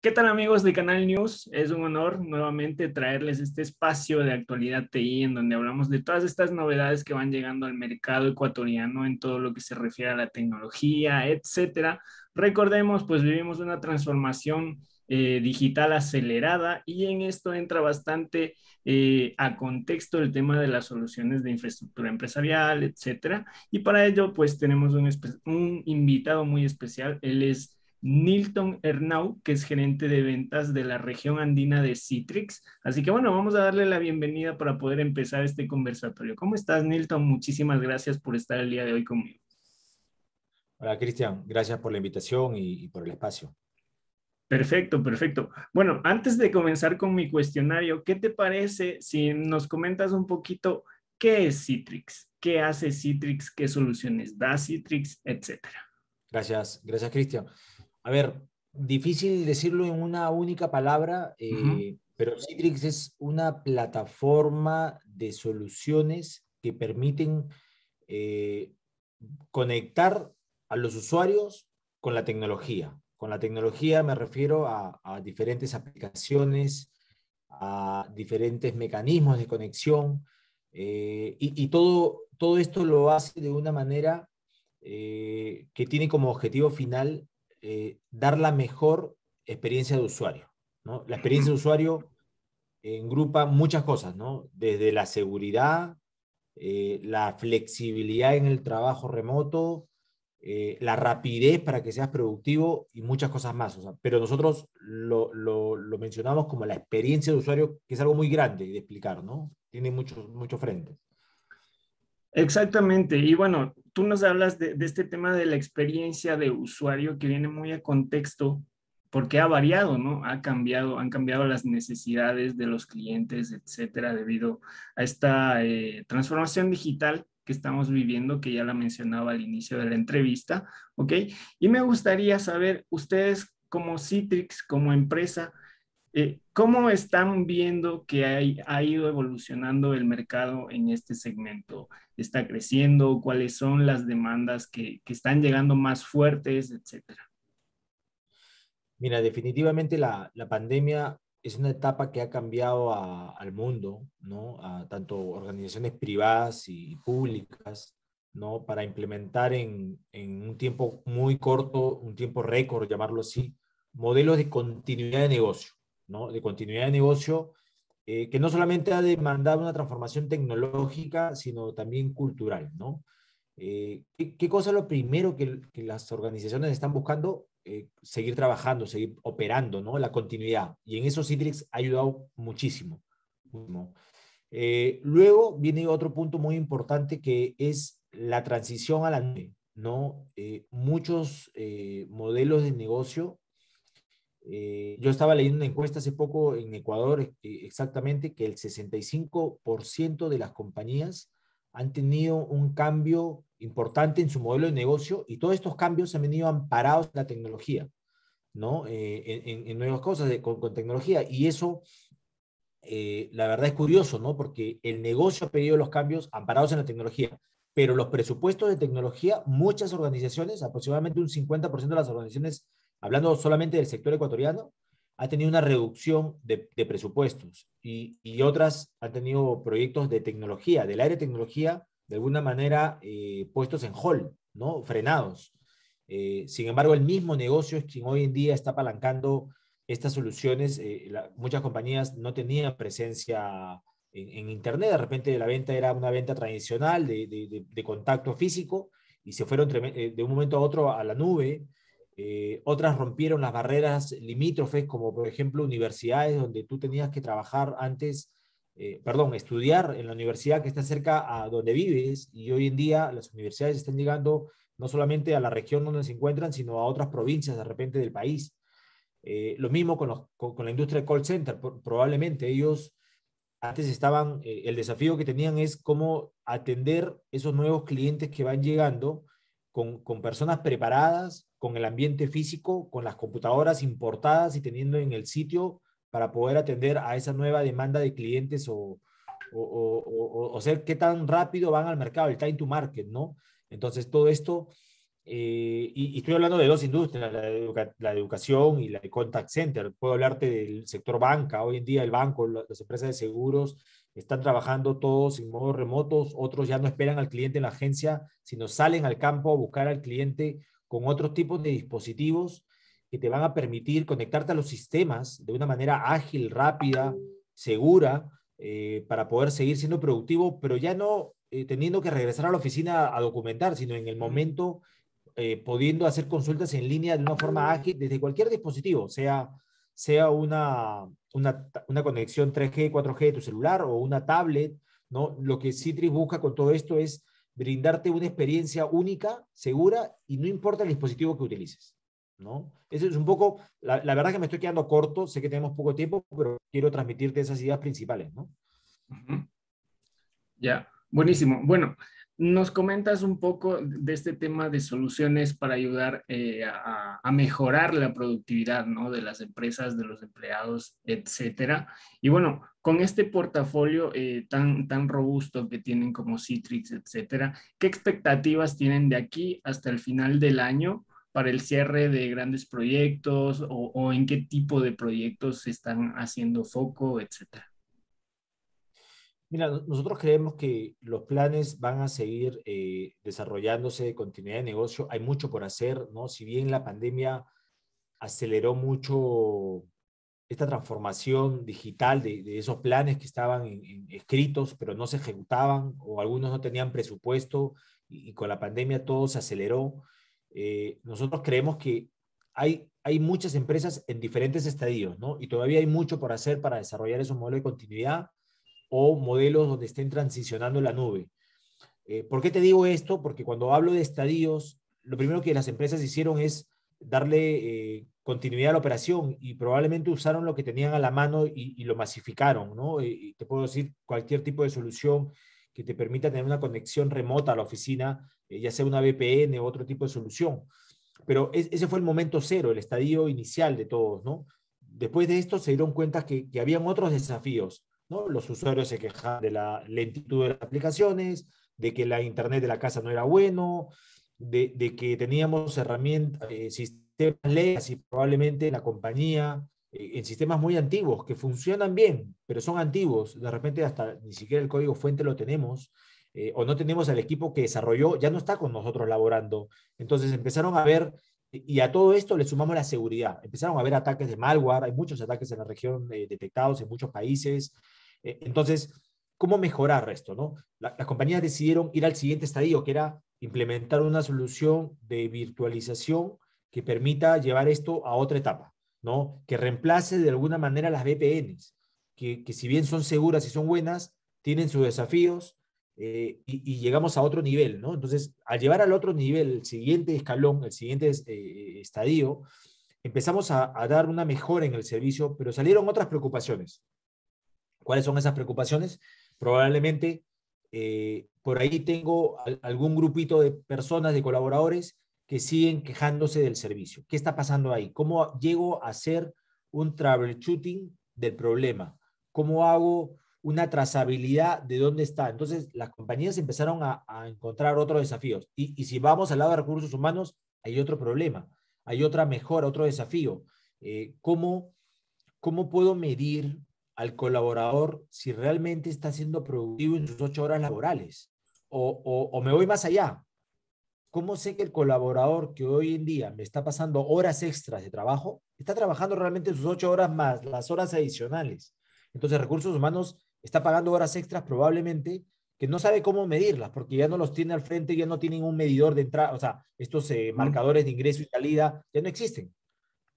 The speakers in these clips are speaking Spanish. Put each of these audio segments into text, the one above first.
¿Qué tal amigos de Canal News? Es un honor nuevamente traerles este espacio de actualidad TI en donde hablamos de todas estas novedades que van llegando al mercado ecuatoriano en todo lo que se refiere a la tecnología, etcétera. Recordemos, pues vivimos una transformación eh, digital acelerada y en esto entra bastante eh, a contexto el tema de las soluciones de infraestructura empresarial, etcétera. Y para ello, pues tenemos un, un invitado muy especial. Él es Nilton Hernau, que es gerente de ventas de la región andina de Citrix. Así que bueno, vamos a darle la bienvenida para poder empezar este conversatorio. ¿Cómo estás, Nilton? Muchísimas gracias por estar el día de hoy conmigo. Hola, Cristian. Gracias por la invitación y, por el espacio. Perfecto, perfecto. Bueno, antes de comenzar con mi cuestionario, ¿qué te parece si nos comentas un poquito qué es Citrix? ¿Qué hace Citrix? ¿Qué soluciones da Citrix? Etcétera. Gracias, gracias, Cristian a ver, difícil decirlo en una única palabra, eh, pero Citrix es una plataforma de soluciones que permiten eh, conectar a los usuarios con la tecnología. Con la tecnología me refiero a, diferentes aplicaciones, a diferentes mecanismos de conexión, eh, y, todo, todo esto lo hace de una manera que tiene como objetivo final eh, dar la mejor experiencia de usuario. La experiencia de usuario engrupa muchas cosas, desde la seguridad, eh, la flexibilidad en el trabajo remoto, eh, la rapidez para que seas productivo y muchas cosas más. pero nosotros lo, lo, mencionamos como la experiencia de usuario, que es algo muy grande de explicar, ¿no? Tiene muchos, muchos frentes. Exactamente. Y bueno, tú nos hablas de, este tema de la experiencia de usuario que viene muy a contexto porque ha variado, ¿no? Ha cambiado, han cambiado las necesidades de los clientes, etcétera, debido a esta eh, transformación digital que estamos viviendo, que ya la mencionaba al inicio de la entrevista, ¿ok? Y me gustaría saber, ustedes como Citrix, como empresa, eh, ¿Cómo están viendo que ha ido evolucionando el mercado en este segmento? ¿Está creciendo? ¿Cuáles son las demandas que, están llegando más fuertes, etcétera? Mira, definitivamente la, pandemia es una etapa que ha cambiado al mundo, ¿no? A tanto organizaciones privadas y públicas, ¿no? Para implementar en un tiempo muy corto, un tiempo récord, llamarlo así, modelos de continuidad de negocio, ¿no? de continuidad de negocio, eh, que no solamente ha demandado una transformación tecnológica, sino también cultural. ¿no? Eh, ¿qué, cosa es lo primero que, las organizaciones están buscando? Eh, seguir trabajando, seguir operando, ¿no? la continuidad. Y en eso Citrix ha ayudado muchísimo. luego viene otro punto muy importante que es la transición a la ¿no? muchos modelos de negocio eh, yo estaba leyendo una encuesta hace poco en Ecuador eh, exactamente que el 65% de las compañías han tenido un cambio importante en su modelo de negocio y todos estos cambios se han venido amparados en la tecnología, ¿no? Eh, en, nuevas cosas con, tecnología. Y eso, la verdad es curioso, ¿no? Porque el negocio ha pedido los cambios amparados en la tecnología, pero los presupuestos de tecnología, muchas organizaciones, aproximadamente un 50% de las organizaciones hablando solamente del sector ecuatoriano, ha tenido una reducción de, presupuestos y, otras han tenido proyectos de tecnología, del área de tecnología, de alguna manera eh, puestos en hold, ¿no? frenados. Eh, sin embargo, el mismo negocio es quien hoy en día está apalancando estas soluciones. Eh, muchas compañías no tenían presencia en, Internet, de repente la venta era una venta tradicional de contacto físico y se fueron de un momento a otro a la nube eh, otras rompieron las barreras limítrofes, como por ejemplo universidades donde tú tenías que trabajar antes, eh, perdón, estudiar en la universidad que está cerca a donde vives y hoy en día las universidades están llegando no solamente a la región donde se encuentran, sino a otras provincias de repente del país. Eh, lo mismo con, los, con, la industria de call center, probablemente ellos antes estaban, el desafío que tenían es cómo atender esos nuevos clientes que van llegando con, personas preparadas, con el ambiente físico, con las computadoras importadas y teniendo en el sitio para poder atender a esa nueva demanda de clientes o, ser qué tan rápido van al mercado, el time to market, ¿no? Entonces, todo esto, eh, y, estoy hablando de dos industrias, la la educación y la de contact center. Puedo hablarte del sector banca, hoy en día el banco, las empresas de seguros, están trabajando todos en modos remotos, otros ya no esperan al cliente en la agencia, sino salen al campo a buscar al cliente con otros tipos de dispositivos que te van a permitir conectarte a los sistemas de una manera ágil, rápida, segura, eh, para poder seguir siendo productivo, pero ya no eh, teniendo que regresar a la oficina a documentar, sino en el momento eh, pudiendo hacer consultas en línea de una forma mm. ágil desde cualquier dispositivo, sea sea una, una, conexión 3G, 4G de tu celular o una tablet, ¿no? Lo que Citrix busca con todo esto es brindarte una experiencia única, segura y no importa el dispositivo que utilices, ¿no? Eso es un poco, la, la verdad que me estoy quedando corto, sé que tenemos poco tiempo, pero quiero transmitirte esas ideas principales, ¿no? Ya, buenísimo. Bueno, nos comentas un poco de este tema de soluciones para ayudar eh, a, mejorar la productividad ¿no? de las empresas, de los empleados, etcétera. Y bueno, con este portafolio eh, tan, tan robusto que tienen como Citrix, etcétera, ¿qué expectativas tienen de aquí hasta el final del año para el cierre de grandes proyectos o, o en qué tipo de proyectos se están haciendo foco, etcétera? Mira, nosotros creemos que los planes van a seguir eh, desarrollándose de continuidad de negocio. Hay mucho por hacer, ¿no? Si bien la pandemia aceleró mucho esta transformación digital de, esos planes que estaban escritos, pero no se ejecutaban o algunos no tenían presupuesto y, con la pandemia todo se aceleró. Eh, nosotros creemos que hay, hay muchas empresas en diferentes estadios, ¿no? Y todavía hay mucho por hacer para desarrollar esos modelos de continuidad o modelos donde estén transicionando la nube. Eh, ¿Por qué te digo esto? Porque cuando hablo de estadios, lo primero que las empresas hicieron es darle eh, continuidad a la operación y probablemente usaron lo que tenían a la mano y, lo masificaron, ¿no? Eh, y te puedo decir cualquier tipo de solución que te permita tener una conexión remota a la oficina, ya sea una VPN o otro tipo de solución. Pero ese fue el momento cero, el estadio inicial de todos, ¿no? Después de esto se dieron cuenta que habían otros desafíos los usuarios se quejaban de la lentitud de las aplicaciones, de que la internet de la casa no era bueno, de, que teníamos herramientas, eh, sistemas sistemas y probablemente la compañía, eh, en sistemas muy antiguos, que funcionan bien, pero son antiguos. De repente hasta ni siquiera el código fuente lo tenemos. Eh, o no tenemos al equipo que desarrolló, ya no está con nosotros laborando. Entonces empezaron a ver, y a todo esto le sumamos la seguridad, empezaron a ver ataques de malware, hay muchos ataques en la región detectados en muchos países, eh, entonces, ¿cómo mejorar esto? las compañías decidieron ir al siguiente estadio, que era implementar una solución de virtualización que permita llevar esto a otra etapa, que reemplace de alguna manera las VPNs, que, si bien son seguras y son buenas, tienen sus desafíos eh, y, llegamos a otro nivel. Entonces, al llevar al otro nivel, el siguiente escalón, el siguiente este, eh, estadio, empezamos a, dar una mejora en el servicio, pero salieron otras preocupaciones. ¿Cuáles son esas preocupaciones? Probablemente eh, por ahí tengo algún grupito de personas, de colaboradores que siguen quejándose del servicio. ¿Qué está pasando ahí? ¿Cómo llego a hacer un troubleshooting del problema? ¿Cómo hago una trazabilidad de dónde está? Entonces, las compañías empezaron a, encontrar otros desafíos. Y, si vamos al lado de recursos humanos, hay otro problema, hay otra mejora, otro desafío. Eh, ¿cómo, ¿Cómo puedo medir al colaborador si realmente está siendo productivo en sus ocho horas laborales? O, me voy más allá. ¿Cómo sé que el colaborador que hoy en día me está pasando horas extras de trabajo está trabajando realmente sus ocho horas más las horas adicionales? Entonces, recursos humanos está pagando horas extras probablemente que no sabe cómo medirlas porque ya no los tiene al frente, ya no tienen un medidor de entrada, o sea, estos eh, marcadores de ingreso y salida ya no existen.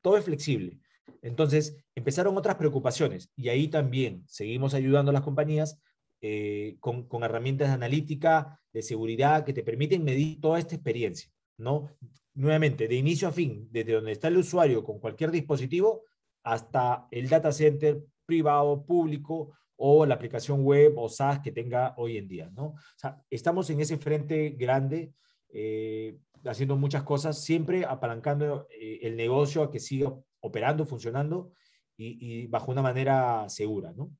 Todo es flexible. Entonces, empezaron otras preocupaciones y ahí también seguimos ayudando a las compañías eh, con, herramientas de analítica, de seguridad, que te permiten medir toda esta experiencia, ¿no? Nuevamente, de inicio a fin, desde donde está el usuario con cualquier dispositivo hasta el data center privado, público o la aplicación web o SaaS que tenga hoy en día, ¿no? O sea, estamos en ese frente grande, eh, haciendo muchas cosas, siempre apalancando eh, el negocio a que siga operando, funcionando y, bajo una manera segura, ¿no?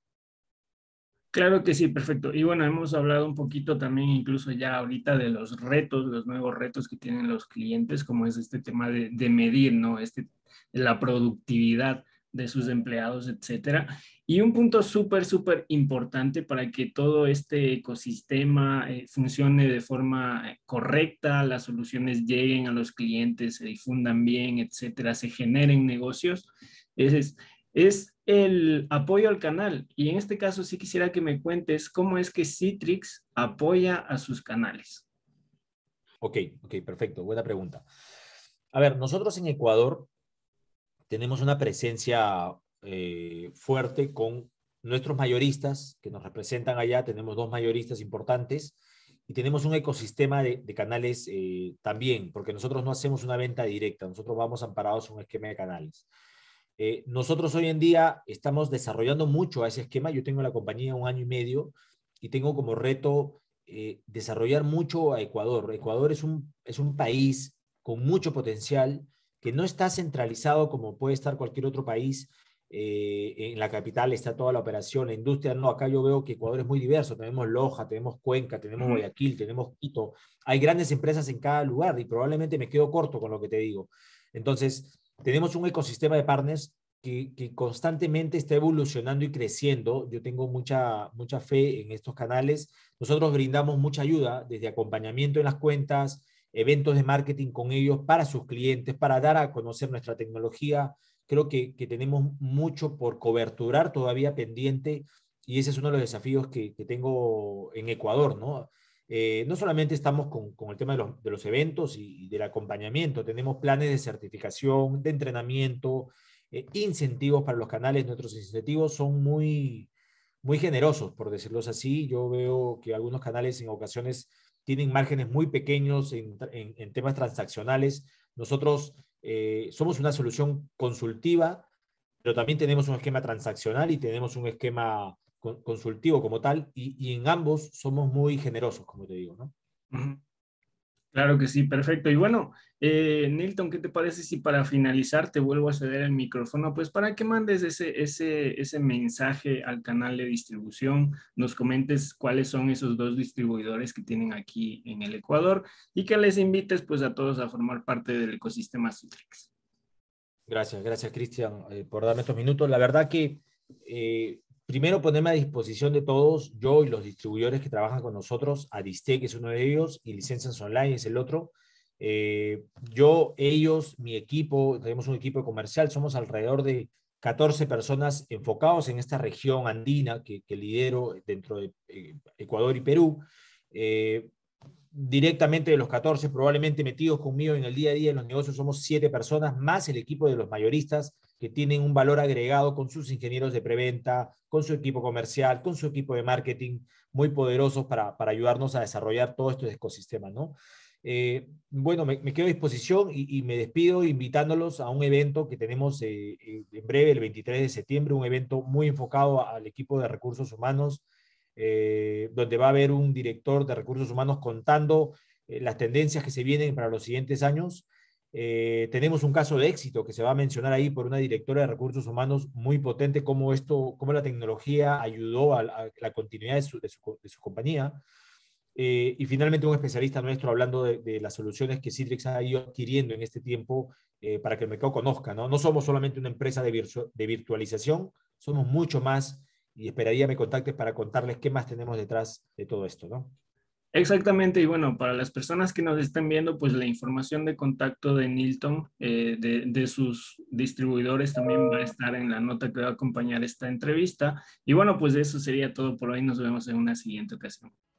Claro que sí, perfecto. Y bueno, hemos hablado un poquito también incluso ya ahorita de los retos, los nuevos retos que tienen los clientes, como es este tema de, de medir, ¿no? Este, la productividad de sus empleados, etcétera. Y un punto súper, súper importante para que todo este ecosistema eh, funcione de forma eh, correcta, las soluciones lleguen a los clientes, se difundan bien, etcétera, se generen negocios, es, es el apoyo al canal. Y en este caso sí quisiera que me cuentes cómo es que Citrix apoya a sus canales. Ok, ok, perfecto, buena pregunta. A ver, nosotros en Ecuador tenemos una presencia eh, fuerte con nuestros mayoristas que nos representan allá. Tenemos dos mayoristas importantes y tenemos un ecosistema de, canales eh, también, porque nosotros no hacemos una venta directa, nosotros vamos amparados a un esquema de canales. Eh, nosotros hoy en día estamos desarrollando mucho a ese esquema. Yo tengo la compañía un año y medio y tengo como reto desarrollar mucho a Ecuador. Ecuador es un, es un país con mucho potencial que no está centralizado como puede estar cualquier otro país eh, en la capital está toda la operación, la industria no, acá yo veo que Ecuador es muy diverso, tenemos Loja, tenemos Cuenca, tenemos Guayaquil, tenemos Quito, hay grandes empresas en cada lugar y probablemente me quedo corto con lo que te digo. Entonces, tenemos un ecosistema de partners que, que constantemente está evolucionando y creciendo. Yo tengo mucha, mucha fe en estos canales. Nosotros brindamos mucha ayuda desde acompañamiento en las cuentas, eventos de marketing con ellos para sus clientes, para dar a conocer nuestra tecnología, Creo que, que tenemos mucho por coberturar todavía pendiente y ese es uno de los desafíos que, que tengo en Ecuador, ¿no? Eh, no solamente estamos con, con el tema de los, de los eventos y, del acompañamiento, tenemos planes de certificación, de entrenamiento, eh, incentivos para los canales, nuestros incentivos son muy, muy generosos, por decirlo así. Yo veo que algunos canales en ocasiones tienen márgenes muy pequeños en, en temas transaccionales. Nosotros eh, somos una solución consultiva, pero también tenemos un esquema transaccional y tenemos un esquema consultivo como tal, y, en ambos somos muy generosos, como te digo, Claro que sí, perfecto. Y bueno, eh, Nilton, ¿qué te parece si para finalizar te vuelvo a ceder el micrófono? Pues para que mandes ese, ese, ese mensaje al canal de distribución, nos comentes cuáles son esos dos distribuidores que tienen aquí en el Ecuador y que les invites pues a todos a formar parte del ecosistema Citrix. Gracias, gracias Cristian eh, por darme estos minutos. La verdad que eh, primero ponerme a disposición de todos, yo y los distribuidores que trabajan con nosotros, Aristec es uno de ellos y Licencias Online es el otro. Eh, yo, ellos, mi equipo, tenemos un equipo comercial, somos alrededor de 14 personas enfocados en esta región andina que, lidero dentro de eh, Ecuador y Perú. Eh, directamente de los 14, probablemente metidos conmigo en el día a día en los negocios, somos 7 personas, más el equipo de los mayoristas, que tienen un valor agregado con sus ingenieros de preventa, con su equipo comercial, con su equipo de marketing, muy poderosos para, ayudarnos a desarrollar todo este ecosistema. Eh, bueno, me, quedo a disposición y, me despido invitándolos a un evento que tenemos eh, eh, en breve, el 23 de septiembre, un evento muy enfocado al equipo de recursos humanos, donde va a haber un director de recursos humanos contando las tendencias que se vienen para los siguientes años eh, tenemos un caso de éxito que se va a mencionar ahí por una directora de recursos humanos muy potente, cómo esto, cómo la tecnología ayudó a, la continuidad de su, compañía. Eh, y finalmente un especialista nuestro hablando de, las soluciones que Citrix ha ido adquiriendo en este tiempo eh, para que el mercado conozca. No, somos solamente una empresa de, virtualización, somos mucho más y esperaría me contactes para contarles qué más tenemos detrás de todo esto. Exactamente, y bueno, para las personas que nos estén viendo, pues la información de contacto de Nilton, eh, de, de, sus distribuidores, también va a estar en la nota que va a acompañar esta entrevista. Y bueno, pues eso sería todo por hoy. Nos vemos en una siguiente ocasión.